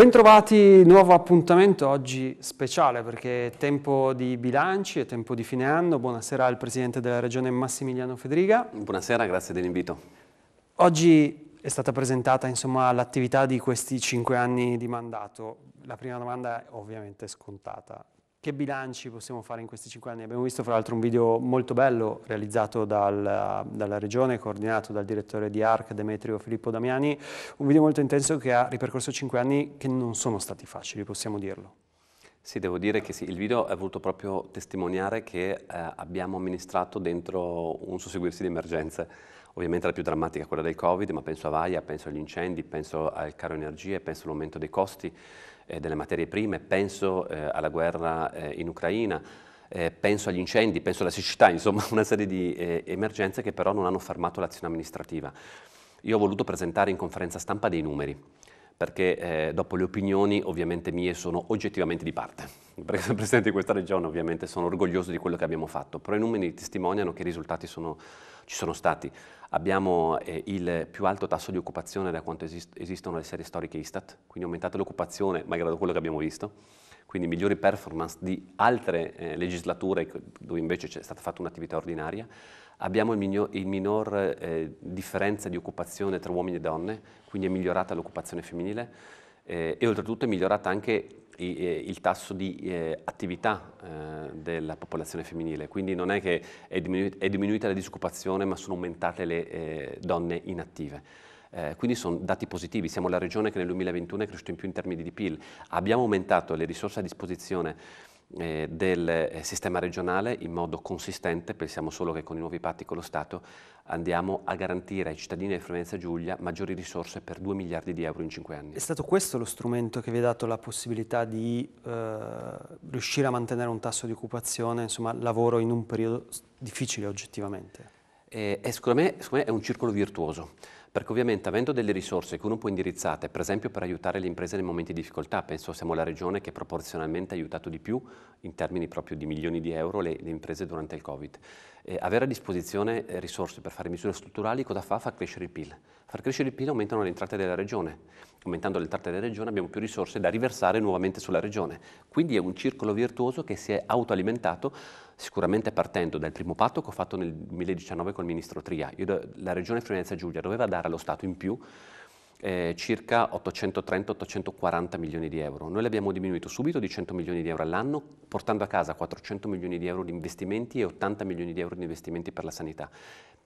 Bentrovati, nuovo appuntamento oggi speciale perché è tempo di bilanci, è tempo di fine anno. Buonasera al Presidente della Regione Massimiliano Federica. Buonasera, grazie dell'invito. Oggi è stata presentata l'attività di questi cinque anni di mandato. La prima domanda è ovviamente scontata. Che bilanci possiamo fare in questi cinque anni? Abbiamo visto fra l'altro un video molto bello realizzato dal, dalla Regione, coordinato dal direttore di ARC, Demetrio Filippo Damiani, un video molto intenso che ha ripercorso cinque anni che non sono stati facili, possiamo dirlo. Sì, devo dire che sì, il video è voluto proprio testimoniare che eh, abbiamo amministrato dentro un susseguirsi di emergenze. Ovviamente la più drammatica è quella del Covid, ma penso a Vaia, penso agli incendi, penso al caro energie, penso all'aumento dei costi, eh, delle materie prime, penso eh, alla guerra eh, in Ucraina, penso agli incendi, penso alla siccità, insomma una serie di emergenze che però non hanno fermato l'azione amministrativa. Io ho voluto presentare in conferenza stampa dei numeri, perché eh, dopo le opinioni ovviamente mie sono oggettivamente di parte, perché sono presidente di questa regione ovviamente sono orgoglioso di quello che abbiamo fatto, però i numeri testimoniano che i risultati sono ci sono stati. Abbiamo eh, il più alto tasso di occupazione da quanto esist esistono le serie storiche Istat, quindi aumentata l'occupazione malgrado quello che abbiamo visto, quindi migliori performance di altre eh, legislature dove invece è stata fatta un'attività ordinaria. Abbiamo il, il minor eh, differenza di occupazione tra uomini e donne, quindi è migliorata l'occupazione femminile eh, e oltretutto è migliorata anche eh, il tasso di eh, attività eh, della popolazione femminile, quindi non è che è diminuita, la disoccupazione ma sono aumentate le donne inattive. Eh, quindi sono dati positivi, siamo la regione che nel 2021 è cresciuta in più in termini di PIL, abbiamo aumentato le risorse a disposizione eh, del eh, sistema regionale in modo consistente, pensiamo solo che con i nuovi patti con lo Stato andiamo a garantire ai cittadini di Friulenza Giulia maggiori risorse per 2 miliardi di euro in 5 anni. È stato questo lo strumento che vi ha dato la possibilità di eh, riuscire a mantenere un tasso di occupazione, insomma lavoro in un periodo difficile oggettivamente? Eh, secondo, me, secondo me è un circolo virtuoso. Perché ovviamente avendo delle risorse che uno può indirizzare, per esempio per aiutare le imprese nei momenti di difficoltà, penso siamo la regione che proporzionalmente ha aiutato di più in termini proprio di milioni di euro le, le imprese durante il Covid. Eh, avere a disposizione eh, risorse per fare misure strutturali cosa fa? Fa crescere il PIL. Far crescere il PIL aumentano le entrate della regione. Aumentando le entrate della regione abbiamo più risorse da riversare nuovamente sulla regione. Quindi è un circolo virtuoso che si è autoalimentato sicuramente partendo dal primo patto che ho fatto nel 2019 col ministro Tria. Io, la regione Friulenza Giulia doveva dare allo Stato in più eh, circa 830-840 milioni di euro. Noi l'abbiamo diminuito subito di 100 milioni di euro all'anno, portando a casa 400 milioni di euro di investimenti e 80 milioni di euro di investimenti per la sanità.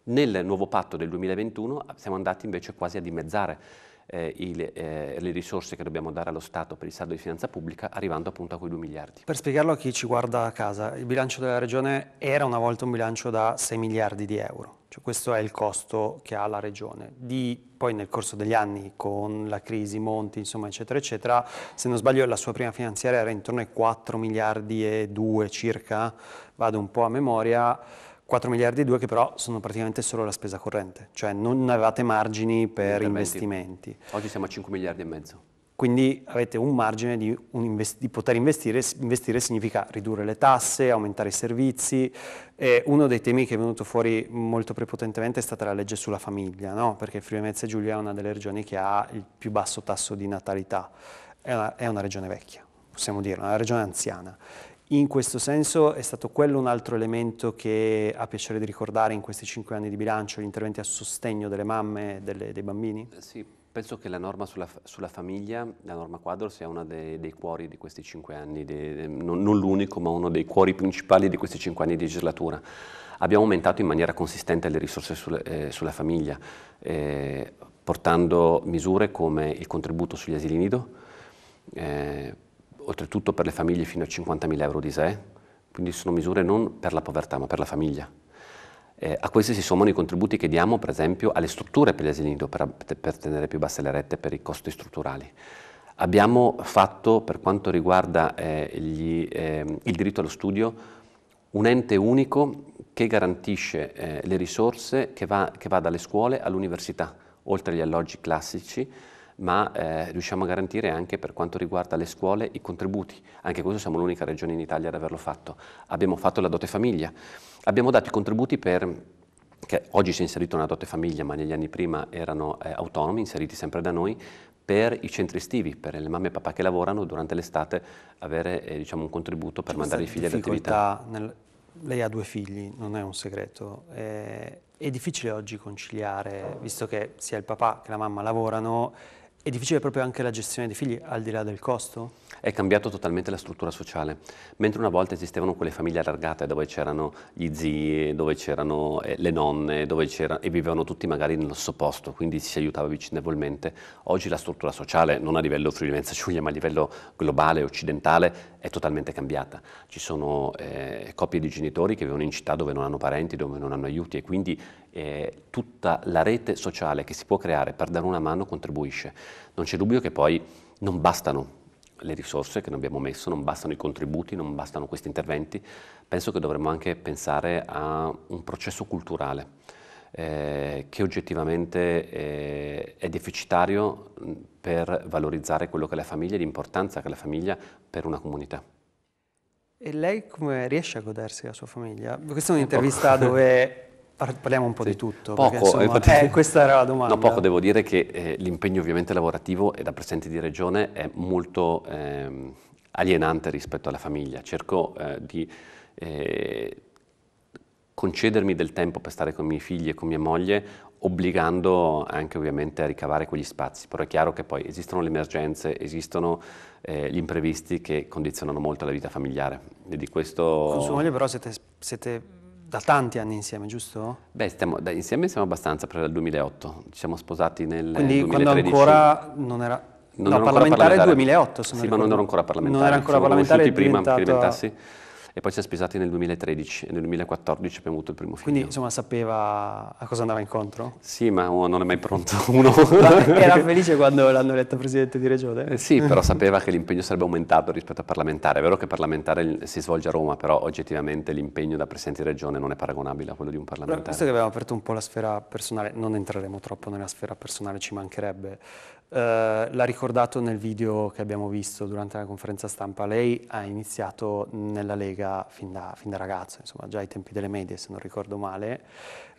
Nel nuovo patto del 2021 siamo andati invece quasi a dimezzare eh, il, eh, le risorse che dobbiamo dare allo Stato per il saldo di finanza pubblica, arrivando appunto a quei 2 miliardi. Per spiegarlo a chi ci guarda a casa, il bilancio della Regione era una volta un bilancio da 6 miliardi di euro. Cioè questo è il costo che ha la regione. Di, poi nel corso degli anni con la crisi, Monti, insomma, eccetera, eccetera, se non sbaglio la sua prima finanziaria era intorno ai 4 miliardi e 2 circa, vado un po' a memoria, 4 miliardi e 2 che però sono praticamente solo la spesa corrente, cioè non avevate margini per investimenti. Oggi siamo a 5 miliardi e mezzo. Quindi avete un margine di, un invest- di poter investire, investire significa ridurre le tasse, aumentare i servizi. E uno dei temi che è venuto fuori molto prepotentemente è stata la legge sulla famiglia, no? perché Friuli Venezia Giulia è una delle regioni che ha il più basso tasso di natalità, è una, è una regione vecchia, possiamo dire, una regione anziana in questo senso è stato quello un altro elemento che ha piacere di ricordare in questi cinque anni di bilancio, gli interventi a sostegno delle mamme e delle, dei bambini? Eh, sì, penso che la norma sulla, sulla famiglia, la norma quadro, sia uno dei, dei, cuori di questi cinque anni, dei, non, non l'unico ma uno dei cuori principali di questi cinque anni di legislatura. Abbiamo aumentato in maniera consistente le risorse sul, eh, sulla famiglia, eh, portando misure come il contributo sugli asili nido, eh, oltretutto per le famiglie fino a 50.000 euro di sé, quindi sono misure non per la povertà ma per la famiglia. Eh, a questi si sommano i contributi che diamo per esempio alle strutture per gli asili nido per, per tenere più basse le rette per i costi strutturali. Abbiamo fatto per quanto riguarda eh, gli, eh, il diritto allo studio un ente unico che garantisce eh, le risorse che va, che va dalle scuole all'università, oltre agli alloggi classici, ma eh, riusciamo a garantire anche per quanto riguarda le scuole i contributi. Anche questo siamo l'unica regione in Italia ad averlo fatto. Abbiamo fatto la dote famiglia, abbiamo dato i contributi per che oggi si è inserito una dote famiglia, ma negli anni prima erano eh, autonomi, inseriti sempre da noi, per i centri estivi, per le mamme e papà che lavorano durante l'estate, avere eh, diciamo, un contributo per mandare i figli ad attività. Nel... Lei ha due figli, non è un segreto. Eh, è difficile oggi conciliare, visto che sia il papà che la mamma lavorano, è difficile proprio anche la gestione dei figli, al di là del costo? È cambiato totalmente la struttura sociale. Mentre una volta esistevano quelle famiglie allargate dove c'erano gli zii, dove c'erano eh, le nonne, dove c'era, e vivevano tutti magari nello stesso posto, quindi si aiutava vicinevolmente, Oggi la struttura sociale, non a livello Friulenza Giulia, ma a livello globale, occidentale, è totalmente cambiata. Ci sono eh, coppie di genitori che vivono in città dove non hanno parenti, dove non hanno aiuti e quindi eh, tutta la rete sociale che si può creare per dare una mano contribuisce. Non c'è dubbio che poi non bastano le risorse che noi abbiamo messo, non bastano i contributi, non bastano questi interventi, penso che dovremmo anche pensare a un processo culturale eh, che oggettivamente eh, è deficitario mm, per valorizzare quello che è la famiglia e l'importanza che è la famiglia per una comunità. E lei come riesce a godersi la sua famiglia? Questa è un'intervista dove Parliamo un po' sì. di tutto. Poco, perché, insomma, eh, eh, questa era la domanda. No, poco devo dire che eh, l'impegno ovviamente lavorativo e da presidente di regione è molto eh, alienante rispetto alla famiglia. Cerco eh, di eh, concedermi del tempo per stare con i miei figli e con mia moglie, obbligando anche ovviamente a ricavare quegli spazi, però è chiaro che poi esistono le emergenze, esistono eh, gli imprevisti che condizionano molto la vita familiare. E di questo... Con sua moglie però siete, siete da tanti anni insieme, giusto? Beh, stiamo, da, insieme siamo abbastanza, perché dal 2008, ci siamo sposati nel Quindi 2013. quando ancora non era... Non no, parlamentare, parlamentare 2008, sono non Sì, ricordo. ma non ero ancora parlamentare. Non era ancora parlamentare, diventato... prima che diventassi e poi si è sposati nel 2013 e nel 2014 abbiamo avuto il primo figlio. Quindi insomma sapeva a cosa andava incontro? Sì, ma uno non è mai pronto. Uno... era felice quando l'hanno eletto Presidente di Regione? Eh, sì, però sapeva che l'impegno sarebbe aumentato rispetto a parlamentare. È vero che parlamentare si svolge a Roma, però oggettivamente l'impegno da Presidente di Regione non è paragonabile a quello di un parlamentare. Però visto che abbiamo aperto un po' la sfera personale, non entreremo troppo nella sfera personale, ci mancherebbe eh, l'ha ricordato nel video che abbiamo visto durante la conferenza stampa, lei ha iniziato nella Lega fin da, fin da ragazzo, insomma già ai tempi delle medie se non ricordo male,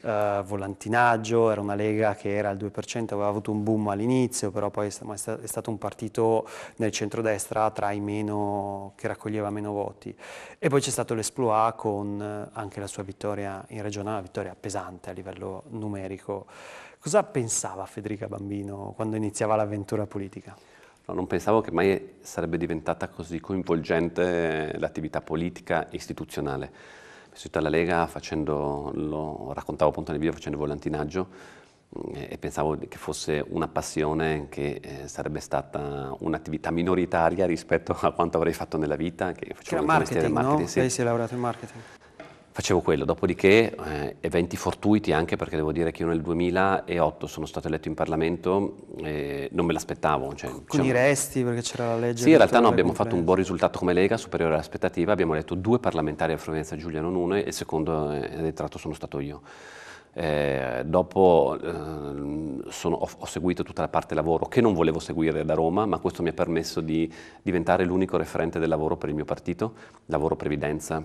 eh, volantinaggio, era una lega che era al 2%, aveva avuto un boom all'inizio, però poi è, stato un partito nel centrodestra tra i meno, che raccoglieva meno voti. E poi c'è stato l'Esploa con eh, anche la sua vittoria in regione, una vittoria pesante a livello numerico. Cosa pensava Federica Bambino quando iniziava l'avventura politica? No, non pensavo che mai sarebbe diventata così coinvolgente eh, l'attività politica istituzionale sono alla Lega facendo, lo raccontavo appunto nel video facendo volantinaggio eh, e pensavo che fosse una passione che eh, sarebbe stata un'attività minoritaria rispetto a quanto avrei fatto nella vita. Che facevo che marketing, marketing, no? Sì. Lei si è laureato in marketing. Facevo quello, dopodiché eh, eventi fortuiti anche perché devo dire che io nel 2008 sono stato eletto in Parlamento e eh, non me l'aspettavo. Cioè, Con diciamo, i resti perché c'era la legge? Sì, in realtà no, abbiamo fatto un buon risultato come Lega, superiore all'aspettativa, abbiamo eletto due parlamentari a Florenza Giuliano Nune e il secondo eh, tratto sono stato io. Eh, dopo eh, sono, ho, ho, seguito tutta la parte lavoro che non volevo seguire da Roma, ma questo mi ha permesso di diventare l'unico referente del lavoro per il mio partito, lavoro previdenza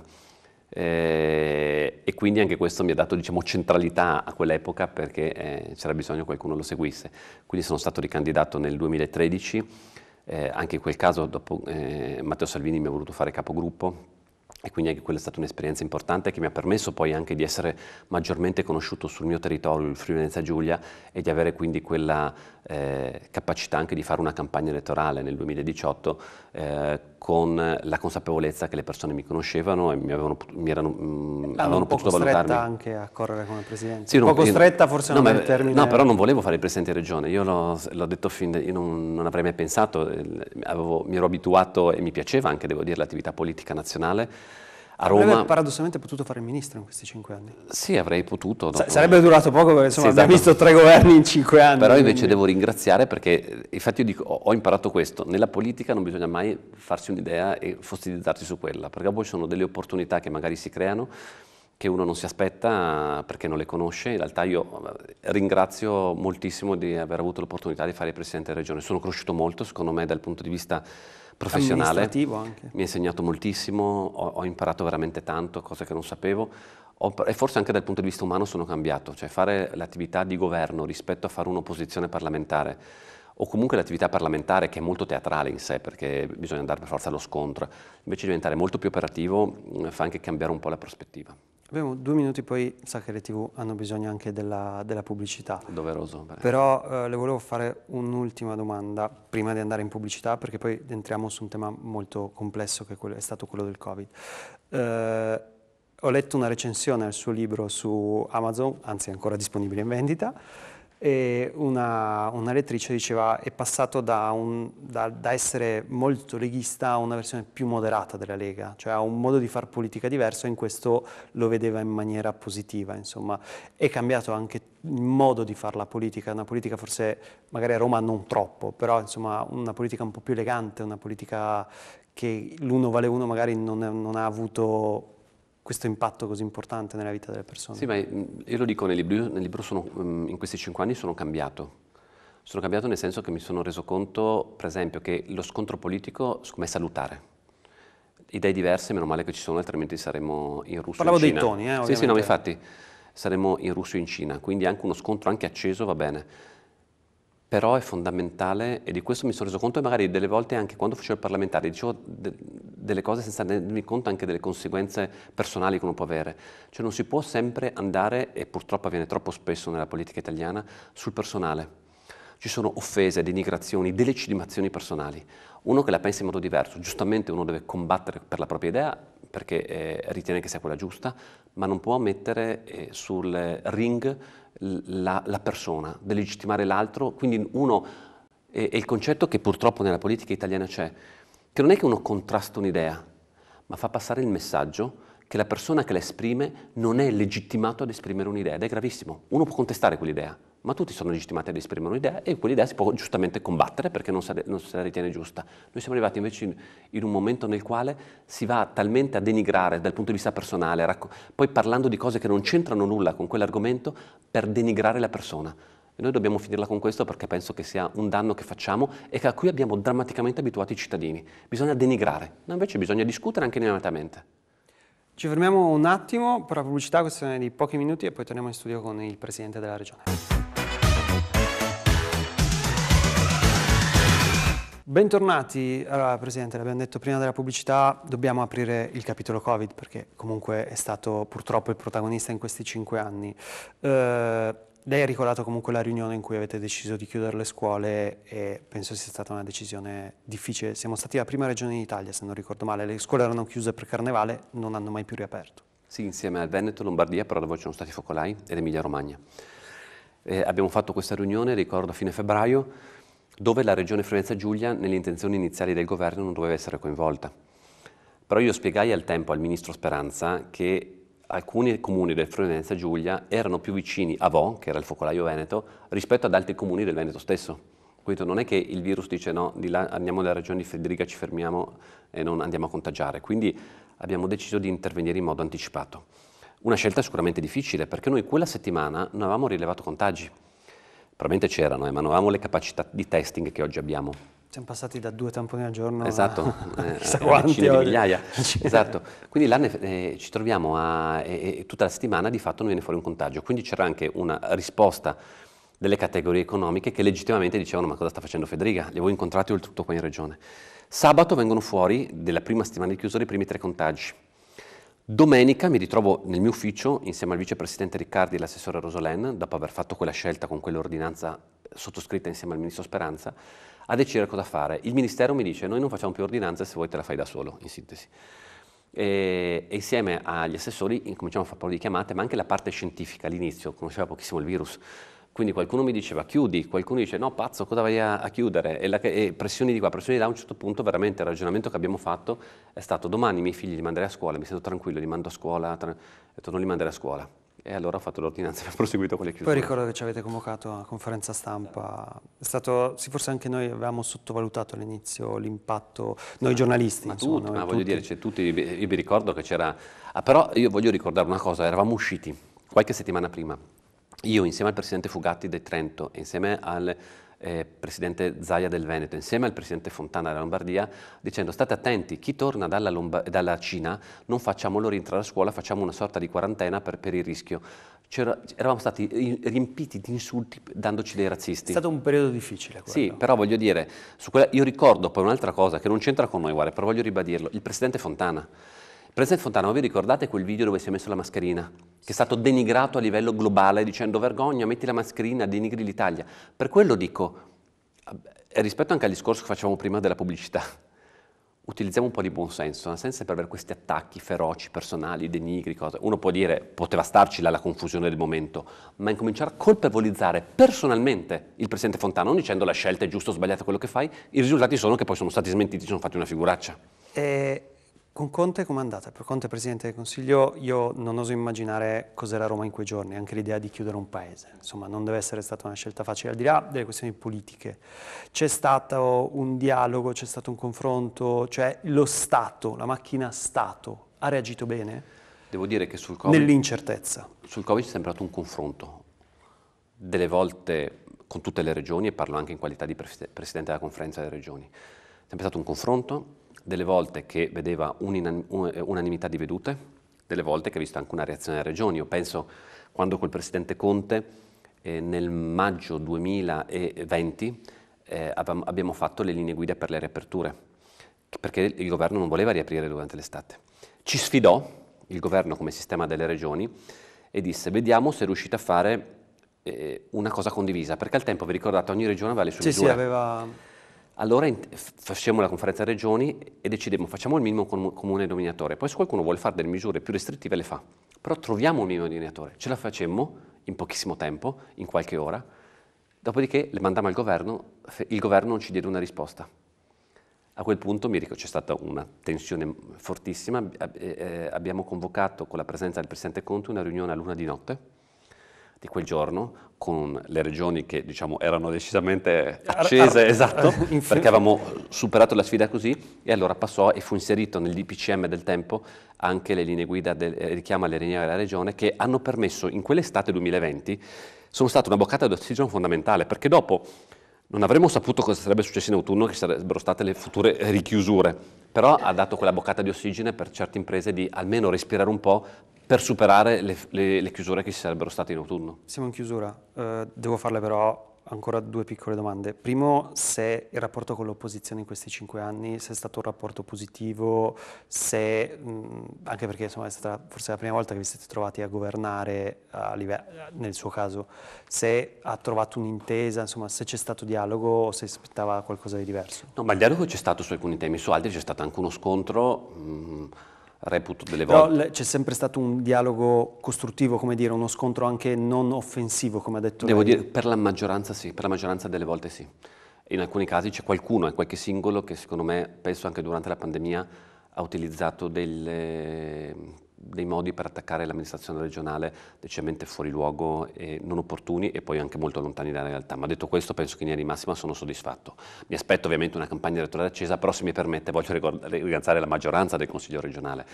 eh, e quindi anche questo mi ha dato diciamo, centralità a quell'epoca perché eh, c'era bisogno che qualcuno lo seguisse. Quindi sono stato ricandidato nel 2013, eh, anche in quel caso dopo, eh, Matteo Salvini mi ha voluto fare capogruppo e quindi anche quella è stata un'esperienza importante che mi ha permesso poi anche di essere maggiormente conosciuto sul mio territorio, il Friuli Venezia Giulia, e di avere quindi quella eh, capacità anche di fare una campagna elettorale nel 2018 eh, con la consapevolezza che le persone mi conoscevano e mi, avevano, mi erano, mh, mm, avevano potuto valutarmi. costretta anche a correre come Presidente? Sì, un po' costretta forse no, non il termine... No, però non volevo fare il Presidente di Regione, io l'ho detto fin... io non, non, avrei mai pensato, avevo, mi ero abituato e mi piaceva anche, devo dire, l'attività politica nazionale, a Roma... Avrebbe paradossalmente potuto fare il ministro in questi cinque anni. Sì, avrei potuto. Dopo... Sarebbe durato poco perché insomma, sì, abbiamo esatto. visto tre governi in cinque anni. Però invece quindi... devo ringraziare perché, eh, infatti io dico, ho imparato questo, nella politica non bisogna mai farsi un'idea e fossilizzarsi su quella, perché poi ci sono delle opportunità che magari si creano che uno non si aspetta eh, perché non le conosce. In realtà io eh, ringrazio moltissimo di aver avuto l'opportunità di fare il Presidente della Regione. Sono cresciuto molto, secondo me, dal punto di vista professionale. anche. Mi ha insegnato moltissimo, ho, ho, imparato veramente tanto, cose che non sapevo. Ho, e forse anche dal punto di vista umano sono cambiato. Cioè fare l'attività di governo rispetto a fare un'opposizione parlamentare o comunque l'attività parlamentare che è molto teatrale in sé perché bisogna andare per forza allo scontro, invece diventare molto più operativo mm, fa anche cambiare un po' la prospettiva. Abbiamo due minuti, poi sa che le tv hanno bisogno anche della, della pubblicità. Doveroso. Beh. Però eh, le volevo fare un'ultima domanda prima di andare in pubblicità, perché poi entriamo su un tema molto complesso che è stato quello del Covid. Eh, ho letto una recensione al suo libro su Amazon, anzi è ancora disponibile in vendita, e una, una lettrice diceva è passato da, un, da, da, essere molto leghista a una versione più moderata della Lega, cioè a un modo di fare politica diverso e in questo lo vedeva in maniera positiva, insomma. È cambiato anche il modo di fare la politica, una politica forse, magari a Roma non troppo, però insomma una politica un po' più elegante, una politica che l'uno vale uno magari non, non ha avuto questo impatto così importante nella vita delle persone. Sì, ma eh, io lo dico nel libro, nel libro sono, mm, in questi cinque anni sono cambiato. Sono cambiato nel senso che mi sono reso conto, per esempio, che lo scontro politico è salutare. Idee diverse, meno male che ci sono, altrimenti saremmo in Russia Parlavo in Cina. Parlavo dei toni, eh, ovviamente. Sì, sì, no, infatti, saremmo in Russia e in Cina, quindi anche uno scontro anche acceso va bene però è fondamentale, e di questo mi sono reso conto, e magari delle volte anche quando facevo il parlamentare, dicevo de delle cose senza rendermi conto anche delle conseguenze personali che uno può avere. Cioè non si può sempre andare, e purtroppo avviene troppo spesso nella politica italiana, sul personale. Ci sono offese, denigrazioni, delegittimazioni personali. Uno che la pensa in modo diverso, giustamente uno deve combattere per la propria idea, perché eh, ritiene che sia quella giusta, ma non può mettere eh, sul ring la, la persona, delegittimare l'altro. Quindi uno è, è il concetto che purtroppo nella politica italiana c'è, che non è che uno contrasta un'idea, ma fa passare il messaggio che la persona che la esprime non è legittimato ad esprimere un'idea ed è gravissimo. Uno può contestare quell'idea, ma tutti sono legittimati ad esprimere un'idea e quell'idea si può giustamente combattere perché non, se la ritiene giusta. Noi siamo arrivati invece in, in, un momento nel quale si va talmente a denigrare dal punto di vista personale, racco- poi parlando di cose che non c'entrano nulla con quell'argomento, per denigrare la persona. E noi dobbiamo finirla con questo perché penso che sia un danno che facciamo e che a cui abbiamo drammaticamente abituato i cittadini. Bisogna denigrare, noi invece bisogna discutere anche animatamente. Ci fermiamo un attimo per la pubblicità, questione di pochi minuti, e poi torniamo in studio con il Presidente della Regione. Bentornati, allora Presidente, l'abbiamo detto prima della pubblicità, dobbiamo aprire il capitolo Covid perché comunque è stato purtroppo il protagonista in questi cinque anni. Eh, lei ha ricordato comunque la riunione in cui avete deciso di chiudere le scuole e penso sia stata una decisione difficile. Siamo stati la prima regione d'Italia, se non ricordo male, le scuole erano chiuse per carnevale, non hanno mai più riaperto. Sì, insieme al Veneto, Lombardia, però dove ci sono stati i focolai, ed Emilia Romagna. Eh, abbiamo fatto questa riunione, ricordo, a fine febbraio, dove la Regione Friulenza Giulia nelle intenzioni iniziali del governo non doveva essere coinvolta. Però io spiegai al tempo al Ministro Speranza che alcuni comuni del Friulenza Giulia erano più vicini a Vo, che era il focolaio veneto, rispetto ad altri comuni del Veneto stesso. Quindi non è che il virus dice no, di là andiamo nella regione di Federica, ci fermiamo e non andiamo a contagiare. Quindi abbiamo deciso di intervenire in modo anticipato. Una scelta sicuramente difficile perché noi quella settimana non avevamo rilevato contagi probabilmente c'erano, eh, ma non avevamo le capacità di testing che oggi abbiamo. Siamo passati da due tamponi al giorno esatto, eh, a chissà eh, quanti, migliaia. Cioè. esatto. Quindi là ne, eh, ci troviamo a, e, tutta la settimana di fatto non viene fuori un contagio, quindi c'era anche una risposta delle categorie economiche che legittimamente dicevano ma cosa sta facendo Federica? Li avevo incontrati oltretutto qua in regione. Sabato vengono fuori, della prima settimana di chiusura, i primi tre contagi. Domenica mi ritrovo nel mio ufficio insieme al vicepresidente Riccardi e l'assessore Rosolen, dopo aver fatto quella scelta con quell'ordinanza sottoscritta insieme al ministro Speranza, a decidere cosa fare. Il ministero mi dice noi non facciamo più ordinanze, se vuoi te la fai da solo, in sintesi. E, e insieme agli assessori incominciamo a fare un po' di chiamate, ma anche la parte scientifica all'inizio, conosceva pochissimo il virus, quindi qualcuno mi diceva chiudi, qualcuno dice no pazzo cosa vai a, a chiudere e, la, e, pressioni di qua, pressioni di là, a un certo punto veramente il ragionamento che abbiamo fatto è stato domani i miei figli li manderei a scuola, mi sento tranquillo, li mando a scuola, tra... detto non li manderei a scuola. E allora ho fatto l'ordinanza e ho proseguito con le chiusure. Poi ricordo che ci avete convocato a conferenza stampa. È stato, sì, forse anche noi avevamo sottovalutato all'inizio l'impatto, noi giornalisti. Ma, insomma, tutti, ma voglio tutti. dire, tutti, io vi ricordo che c'era... Ah, però io voglio ricordare una cosa, eravamo usciti qualche settimana prima io insieme al presidente Fugatti del Trento e insieme al eh, presidente Zaia del Veneto, insieme al presidente Fontana della Lombardia, dicendo state attenti, chi torna dalla, Lomba dalla Cina non facciamolo rientrare a scuola, facciamo una sorta di quarantena per, per il rischio. eravamo stati eh, riempiti di insulti dandoci dei razzisti. È stato un periodo difficile. Quello. Sì, però voglio dire, quella, io ricordo poi un'altra cosa che non c'entra con noi, guarda, però voglio ribadirlo, il presidente Fontana Presidente Fontana, vi ricordate quel video dove si è messo la mascherina? Che è stato denigrato a livello globale dicendo vergogna, metti la mascherina, denigri l'Italia. Per quello dico, eh, rispetto anche al discorso che facevamo prima della pubblicità, utilizziamo un po' di buonsenso, nel senso per avere questi attacchi feroci, personali, denigri, cose. Uno può dire, poteva starci là la confusione del momento, ma incominciare a colpevolizzare personalmente il Presidente Fontana, non dicendo la scelta è giusta o sbagliata quello che fai, i risultati sono che poi sono stati smentiti, sono fatti una figuraccia. Eh, con Conte com'è andata? Per Conte Presidente del Consiglio io non oso immaginare cos'era Roma in quei giorni, anche l'idea di chiudere un paese, insomma non deve essere stata una scelta facile, al di là delle questioni politiche. C'è stato un dialogo, c'è stato un confronto, cioè lo Stato, la macchina Stato ha reagito bene? Devo dire che sul Covid... Nell'incertezza. Sul Covid è sembrato un confronto, delle volte con tutte le regioni e parlo anche in qualità di Presidente della Conferenza delle Regioni. È sempre stato un confronto delle volte che vedeva eh, unanimità di vedute, delle volte che ha visto anche una reazione delle regioni. Io penso quando col presidente Conte eh, nel maggio 2020 eh, abbiamo fatto le linee guida per le riaperture, perché il governo non voleva riaprire durante l'estate. Ci sfidò il governo come sistema delle regioni e disse vediamo se riuscite a fare eh, una cosa condivisa, perché al tempo, vi ricordate, ogni regione aveva le sue sì, misure. Sì, aveva allora facciamo la conferenza regioni e decidiamo, facciamo il minimo comune denominatore. Poi se qualcuno vuole fare delle misure più restrittive le fa, però troviamo un minimo denominatore. Ce la facemmo in pochissimo tempo, in qualche ora, dopodiché le mandammo al governo, il governo non ci diede una risposta. A quel punto mi ricordo c'è stata una tensione fortissima, eh, eh, abbiamo convocato con la presenza del Presidente Conte una riunione a luna di notte, di quel giorno con le regioni che diciamo, erano decisamente accese, esatto, perché avevamo superato la sfida così e allora passò e fu inserito nel DPCM del tempo anche le linee guida del eh, richiamo alle linee della regione che hanno permesso in quell'estate 2020 sono stata una boccata d'ossigeno fondamentale perché dopo non avremmo saputo cosa sarebbe successo in autunno, che sarebbero state le future richiusure, però ha dato quella boccata di ossigeno per certe imprese di almeno respirare un po', per superare le, le, le chiusure che ci sarebbero state in autunno? Siamo in chiusura, uh, devo farle però ancora due piccole domande. Primo, se il rapporto con l'opposizione in questi cinque anni, se è stato un rapporto positivo, se, mh, anche perché insomma, è stata forse la prima volta che vi siete trovati a governare a livello, nel suo caso, se ha trovato un'intesa, insomma, se c'è stato dialogo o se aspettava qualcosa di diverso. No, ma il dialogo c'è stato su alcuni temi, su altri c'è stato anche uno scontro. Mh, reputo delle volte. Però c'è sempre stato un dialogo costruttivo, come dire, uno scontro anche non offensivo, come ha detto Devo lei. dire, per la maggioranza sì, per la maggioranza delle volte sì. In alcuni casi c'è qualcuno, qualche singolo, che secondo me, penso anche durante la pandemia, ha utilizzato delle dei modi per attaccare l'amministrazione regionale decisamente fuori luogo e non opportuni e poi anche molto lontani dalla realtà. Ma detto questo penso che in linea di massima sono soddisfatto. Mi aspetto ovviamente una campagna elettorale accesa, però se mi permette voglio ringraziare la maggioranza del Consiglio regionale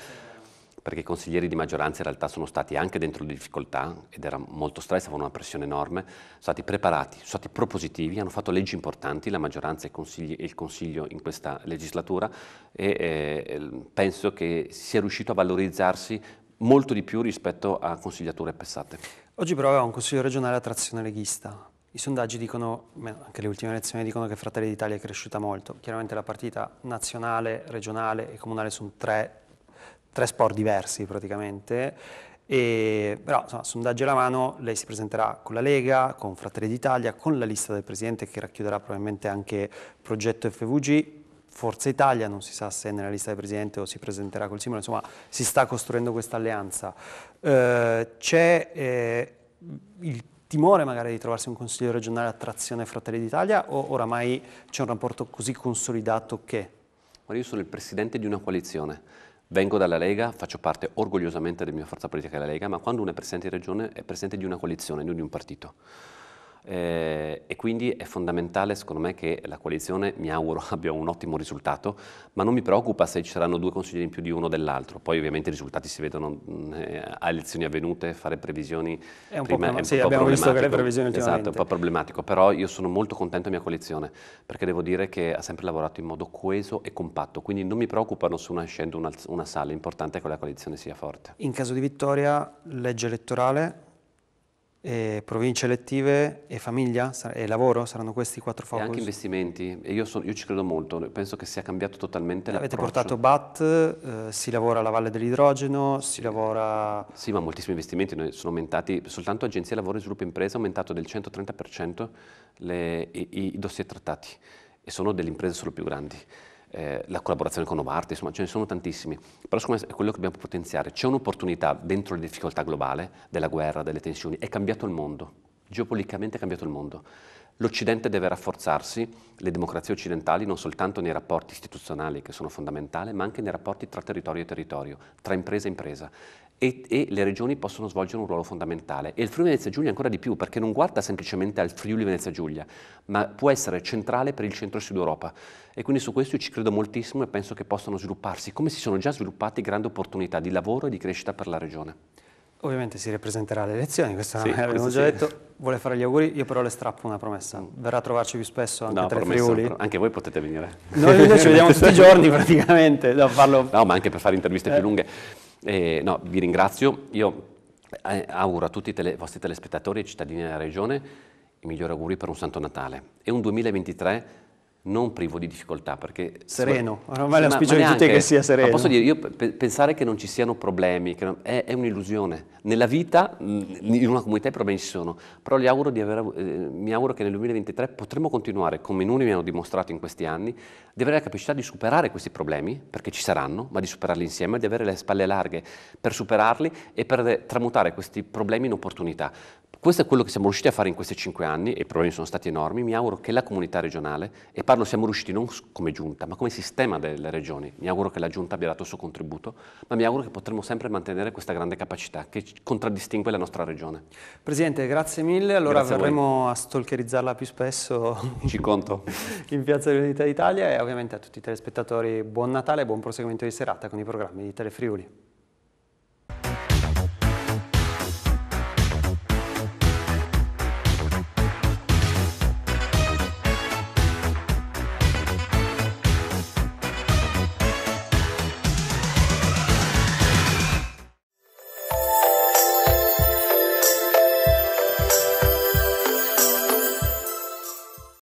perché i consiglieri di maggioranza in realtà sono stati anche dentro le difficoltà ed era molto stress, avevano una pressione enorme, sono stati preparati, sono stati propositivi, hanno fatto leggi importanti, la maggioranza e, e il Consiglio in questa legislatura e eh, penso che sia riuscito a valorizzarsi molto di più rispetto a consigliature passate. Oggi però è un Consiglio regionale a trazione leghista, i sondaggi dicono, anche le ultime elezioni dicono che Fratelli d'Italia è cresciuta molto. Chiaramente la partita nazionale, regionale e comunale sono tre tre sport diversi praticamente. E, però, insomma, sondaggi alla mano, lei si presenterà con la Lega, con Fratelli d'Italia, con la lista del presidente che racchiuderà probabilmente anche progetto FVG. Forza Italia, non si sa se è nella lista del presidente o si presenterà col simbolo, insomma si sta costruendo questa alleanza. Eh, c'è eh, il timore magari di trovarsi un consiglio regionale a trazione Fratelli d'Italia o oramai c'è un rapporto così consolidato che? Ma io sono il presidente di una coalizione Vengo dalla Lega, faccio parte orgogliosamente della mia forza politica della Lega, ma quando uno è presidente di regione è presidente di una coalizione, non di un partito eh, e quindi è fondamentale secondo me che la coalizione, mi auguro, abbia un ottimo risultato, ma non mi preoccupa se ci saranno due consiglieri in più di uno o dell'altro, poi ovviamente i risultati si vedono mm, eh, a elezioni avvenute, fare previsioni è un prima po è un sì, po' problematico, esatto, è un po' problematico, però io sono molto contento della mia coalizione perché devo dire che ha sempre lavorato in modo coeso e compatto, quindi non mi preoccupano se una scende una, una sale, l'importante è che la coalizione sia forte. In caso di vittoria, legge elettorale, e province elettive e famiglia e lavoro saranno questi i quattro focus? E anche investimenti, io, so, io, ci credo molto, penso che sia cambiato totalmente l'approccio. Avete portato BAT, eh, si lavora alla Valle dell'Idrogeno, si lavora... Sì, ma moltissimi investimenti sono aumentati, soltanto Agenzia Lavoro e Sviluppo Impresa ha aumentato del 130% le, i, i dossier trattati e sono delle imprese solo più grandi eh, la collaborazione con Novartis, insomma ce ne sono tantissimi, però secondo me è quello che dobbiamo potenziare. C'è un'opportunità dentro le difficoltà globali, della guerra, delle tensioni, è cambiato il mondo, geopoliticamente è cambiato il mondo. L'Occidente deve rafforzarsi, le democrazie occidentali, non soltanto nei rapporti istituzionali che sono fondamentali, ma anche nei rapporti tra territorio e territorio, tra impresa e impresa e, e, le regioni possono svolgere un ruolo fondamentale. E il Friuli Venezia Giulia ancora di più, perché non guarda semplicemente al Friuli Venezia Giulia, ma può essere centrale per il centro sud Europa. E quindi su questo io ci credo moltissimo e penso che possano svilupparsi, come si sono già sviluppate grandi opportunità di lavoro e di crescita per la regione. Ovviamente si ripresenterà alle elezioni, questo sì, abbiamo già sì. detto, vuole fare gli auguri, io però le strappo una promessa, verrà a trovarci più spesso anche no, tra promessa, Friuli. Anche voi potete venire. Noi, noi ci vediamo tutti i giorni praticamente, no, farlo... no ma anche per fare interviste eh. più lunghe. Eh, no, vi ringrazio, io eh, auguro a tutti i tele, vostri telespettatori e cittadini della regione i migliori auguri per un Santo Natale e un 2023 non privo di difficoltà perché... Sereno, ormai ma, l'auspicio di tutti che sia sereno. posso dire, io pe- pensare che non ci siano problemi non, è, è, un'illusione. Nella vita, in una comunità i problemi ci sono, però auguro aver, eh, mi auguro che nel 2023 potremo continuare, come in numeri mi hanno dimostrato in questi anni, di avere la capacità di superare questi problemi, perché ci saranno, ma di superarli insieme, di avere le spalle larghe per superarli e per eh, tramutare questi problemi in opportunità. Questo è quello che siamo riusciti a fare in questi cinque anni, e i problemi sono stati enormi, mi auguro che la comunità regionale, e parlo farlo siamo riusciti non come giunta, ma come sistema delle regioni. Mi auguro che la giunta abbia dato il suo contributo, ma mi auguro che potremo sempre mantenere questa grande capacità che contraddistingue la nostra regione. Presidente, grazie mille. Allora grazie verremo a, a stalkerizzarla più spesso. Ci conto. in Piazza dell'Unità d'Italia e ovviamente a tutti i telespettatori buon Natale e buon proseguimento di serata con i programmi di Telefriuli.